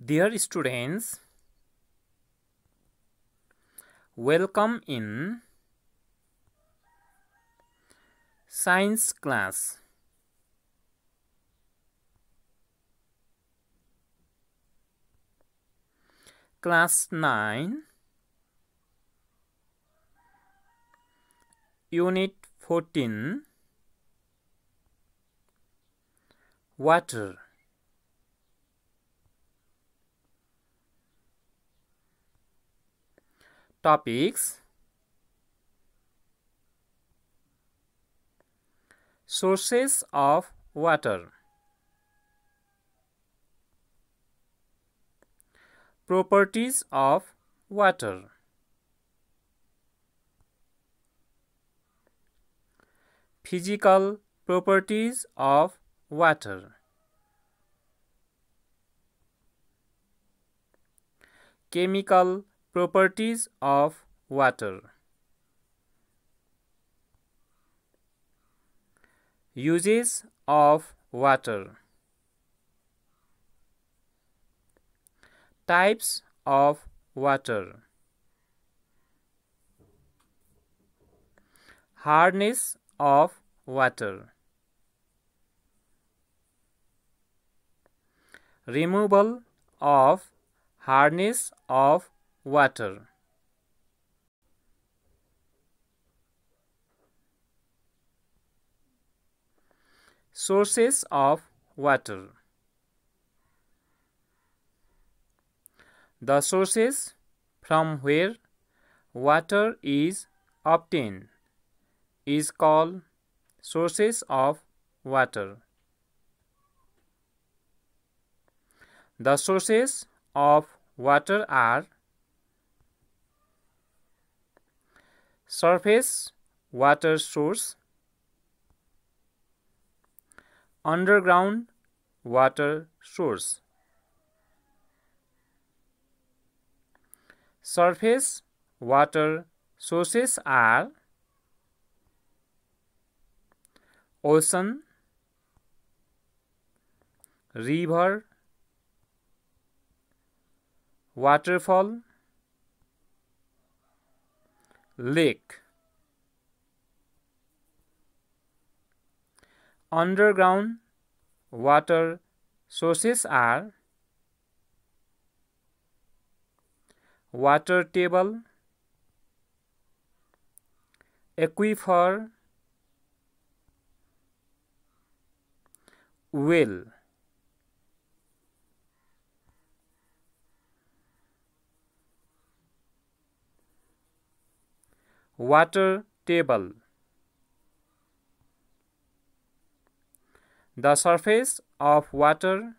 Dear students, welcome in science class. Class 9 Unit 14 Water topics sources of water properties of water physical properties of water chemical properties of water. Uses of water. Types of water. Hardness of water. Removal of hardness of water. Sources of water. The sources from where water is obtained is called sources of water. The sources of water are surface water source underground water source surface water sources are ocean river waterfall lake. Underground water sources are water table, aquifer, well. water table. The surface of water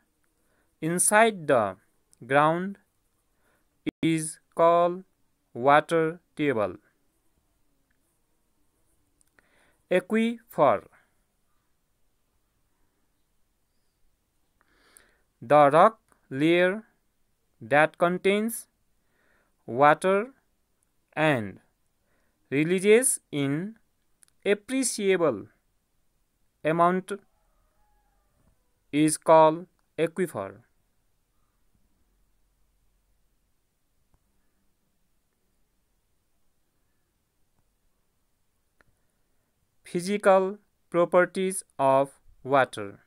inside the ground is called water table. Aquifer The rock layer that contains water and releases in appreciable amount is called aquifer. Physical properties of water.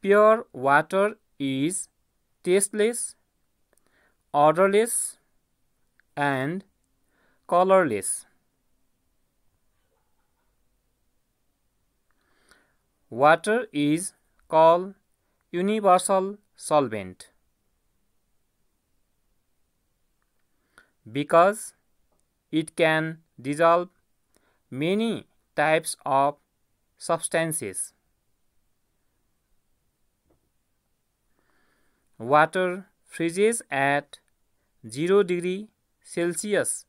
Pure water is tasteless Orderless and colorless. Water is called universal solvent because it can dissolve many types of substances. Water freezes at 0 degree Celsius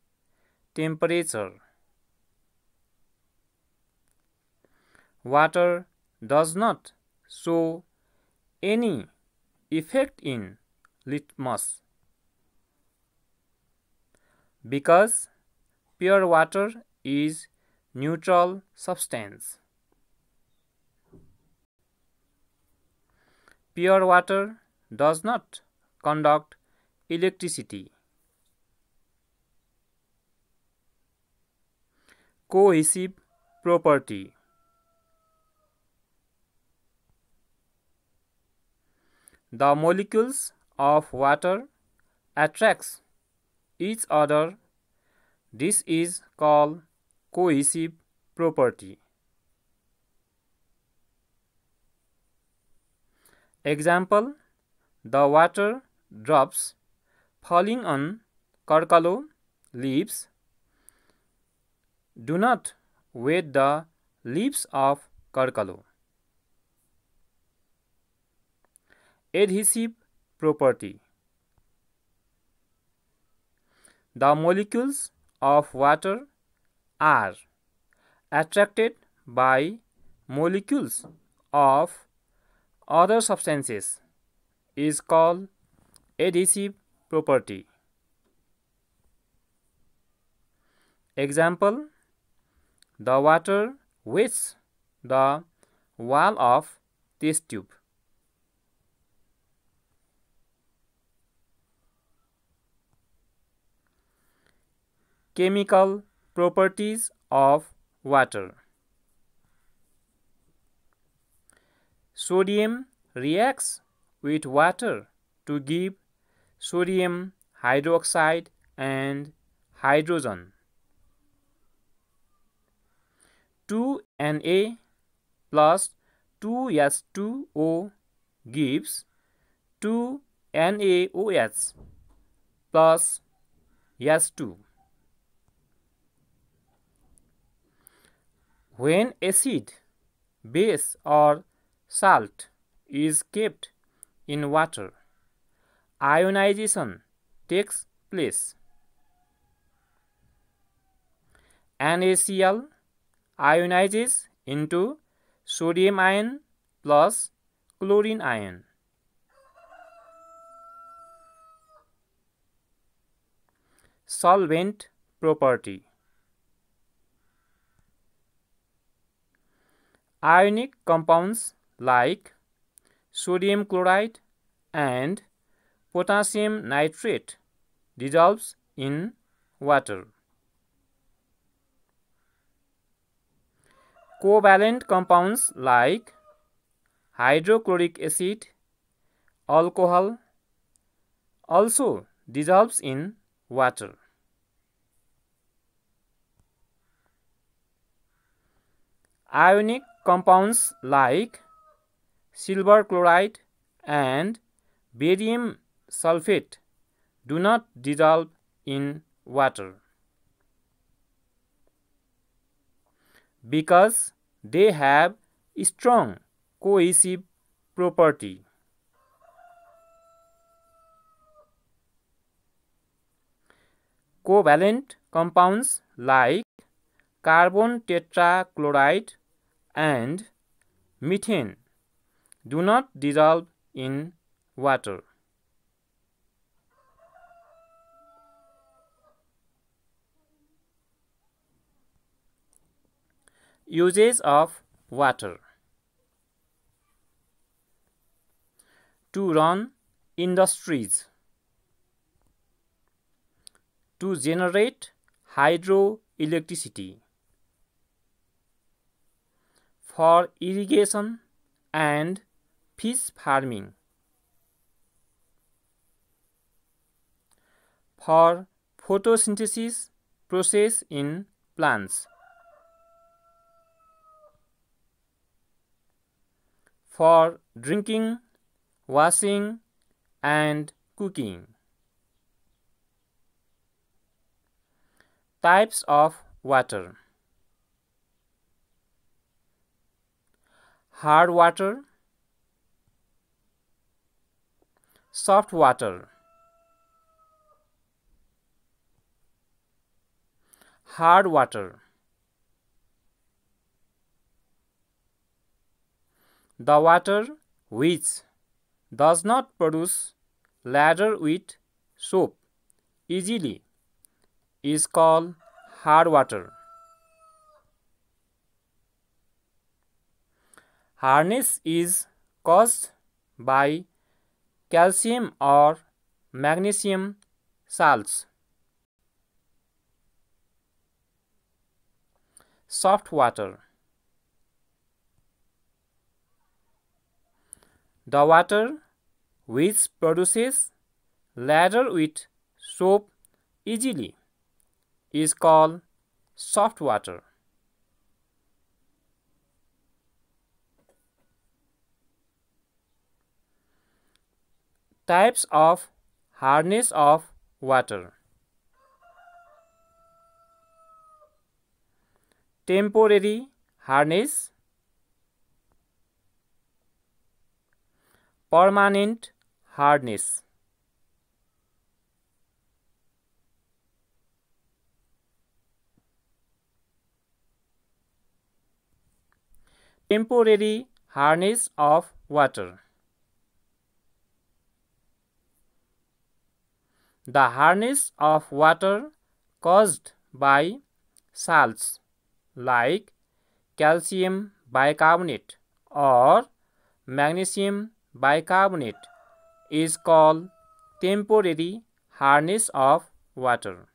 temperature. Water does not show any effect in litmus because pure water is neutral substance. Pure water does not conduct electricity. Cohesive property. The molecules of water attracts each other. This is called cohesive property. Example, the water drops falling on karkalo leaves. Do not wet the leaves of karkalo. Adhesive property The molecules of water are attracted by molecules of other substances is called adhesive property. Example The water with the wall of this tube. Chemical properties of water. Sodium reacts with water to give sodium hydroxide and hydrogen. 2Na plus 2S2O gives 2NaOH plus S2. When acid, base or salt is kept in water, ionization takes place. NaCl ionizes into sodium ion plus chlorine ion. Solvent property Ionic compounds like sodium chloride and potassium nitrate dissolves in water. Covalent compounds like hydrochloric acid, alcohol also dissolves in water. Ionic compounds like silver chloride and barium sulfate do not dissolve in water because they have strong cohesive property. Covalent compounds like carbon tetrachloride and methane do not dissolve in water. Uses of water to run industries to generate hydro electricity for irrigation and fish farming for photosynthesis process in plants for drinking, washing, and cooking. Types of water Hard water, soft water, hard water. The water which does not produce ladder with soap easily is called hard water. Hardness is caused by calcium or magnesium salts. Soft water The water which produces lather with soap easily is called soft water. types of harness of water. Temporary harness permanent hardness. Temporary hardness of water. The hardness of water caused by salts like calcium bicarbonate or magnesium bicarbonate is called temporary harness of water.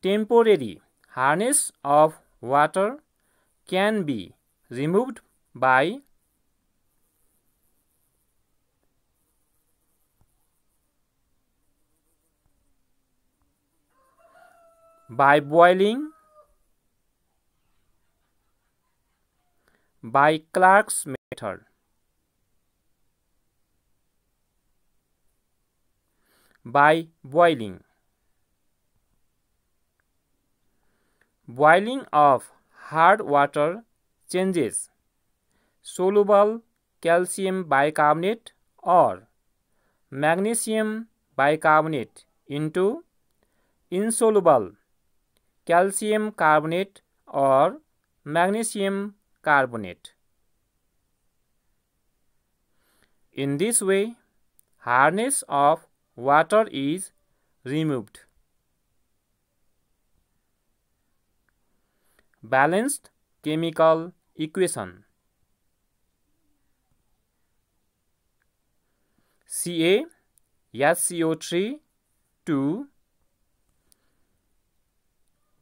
Temporary harness of water can be removed by by boiling by Clark's method. By boiling. Boiling of hard water changes soluble calcium bicarbonate or magnesium bicarbonate into insoluble calcium carbonate or magnesium carbonate. In this way, harness of water is removed. Balanced chemical equation Ca CO 3 to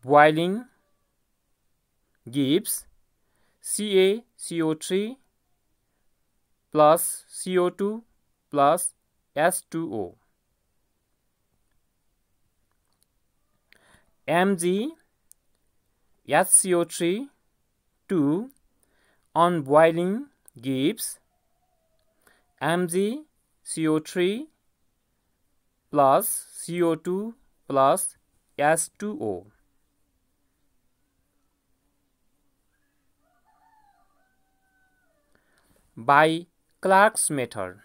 boiling gives CaCO3 plus CO2 plus S2O. Mg HCO3 2 on boiling gives Mg CO3 plus CO2 plus S2O. by Clark's method.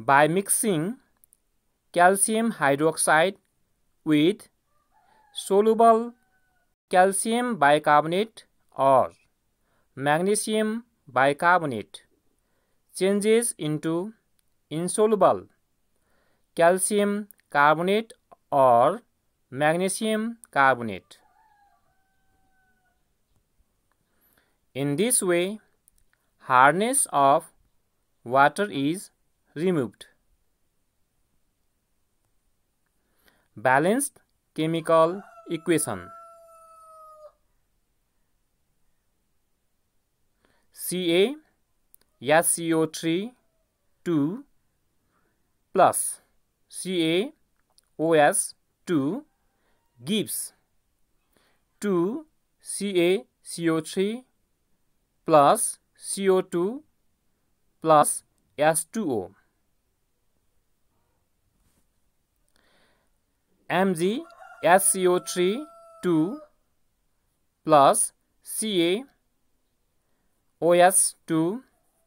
By mixing calcium hydroxide with soluble calcium bicarbonate or magnesium bicarbonate changes into insoluble calcium carbonate or magnesium carbonate. In this way, hardness of water is removed. Balanced chemical equation Ca या CO3 2 plus plus CaOS 2 gives 2 two CaCO3 plus CO2 plus S2O. Mg SCO3 2 plus Ca OS2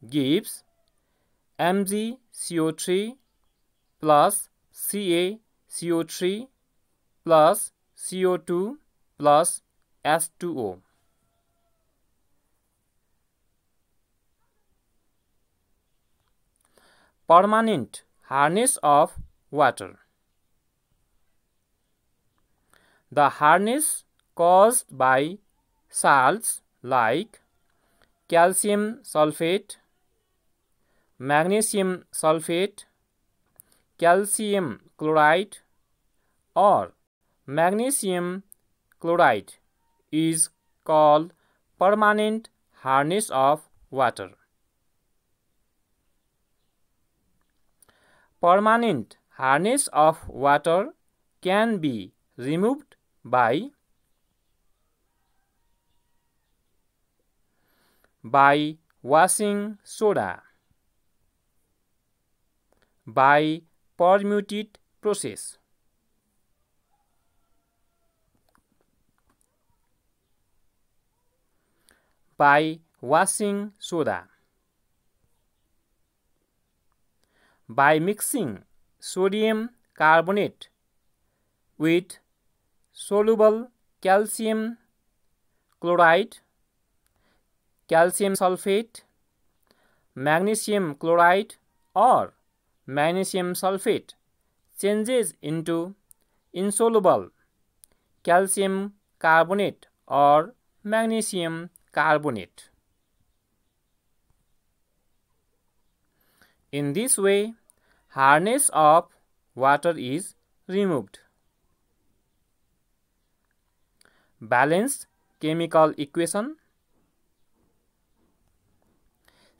gives Mg CO3 plus Ca CO3 plus CO2 plus S2O. permanent harness of water. The harness caused by salts like calcium sulfate, magnesium sulfate, calcium chloride or magnesium chloride is called permanent harness of water. permanent harness of water can be removed by by washing soda by permuted process. by washing soda. by mixing sodium carbonate with soluble calcium chloride, calcium sulfate, magnesium chloride or magnesium sulfate changes into insoluble calcium carbonate or magnesium carbonate. In this way, harness of water is removed. Balanced chemical equation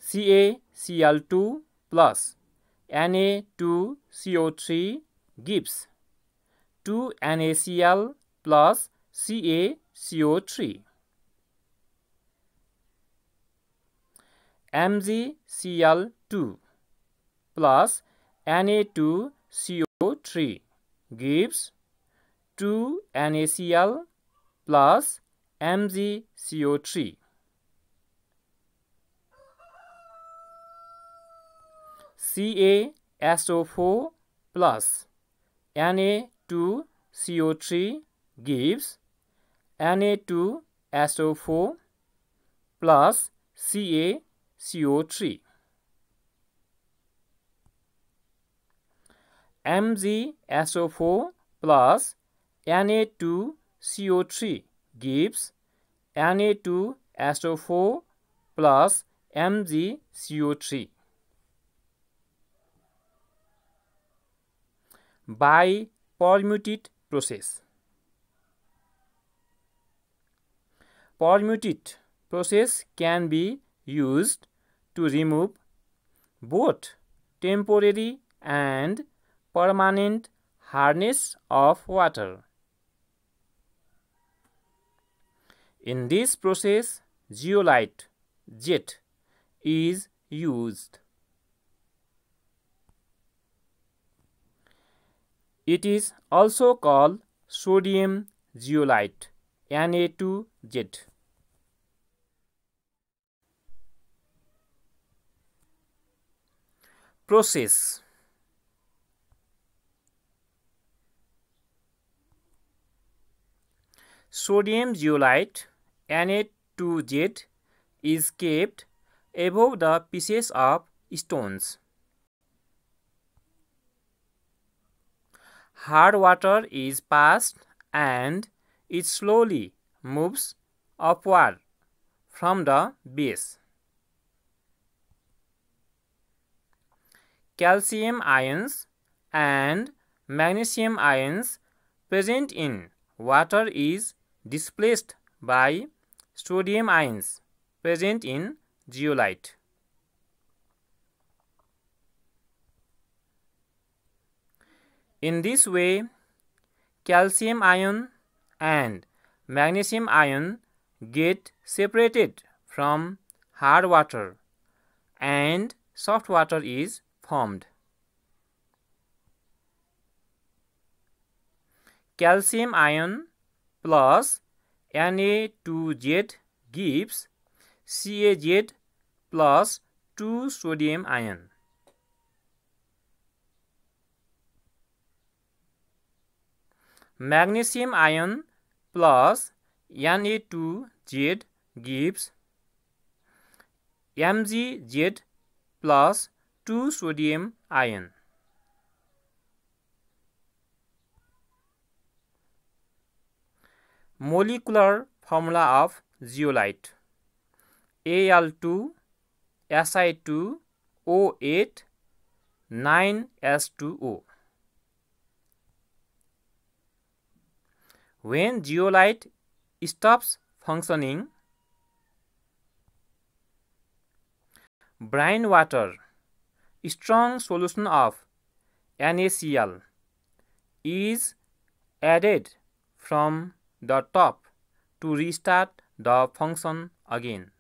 CaCl2 plus Na2CO3 gives 2NaCl plus CaCO3. MgCl2 plus Na2CO3 gives 2NaCl plus MgCO3. CaSO4 plus Na2CO3 gives Na2SO4 plus CaCO3. MgSO4 plus Na2CO3 gives Na2SO4 plus MgCO3. By permuted process. Permuted process can be used to remove both temporary and permanent harness of water. In this process, zeolite jet is used. It is also called sodium zeolite Na2jet. Process sodium zeolite Na2Z is kept above the pieces of stones. Hard water is passed and it slowly moves upward from the base. Calcium ions and magnesium ions present in water is displaced by sodium ions present in zeolite. In this way, calcium ion and magnesium ion get separated from hard water and soft water is formed. Calcium ion plus NA two Z gives CAZ plus two sodium ion magnesium ion plus NA two Z gives MGZ plus two sodium ion molecular formula of zeolite Al2 Si2 O8 9S2O When zeolite stops functioning brine water strong solution of NaCl is added from the top to restart the function again.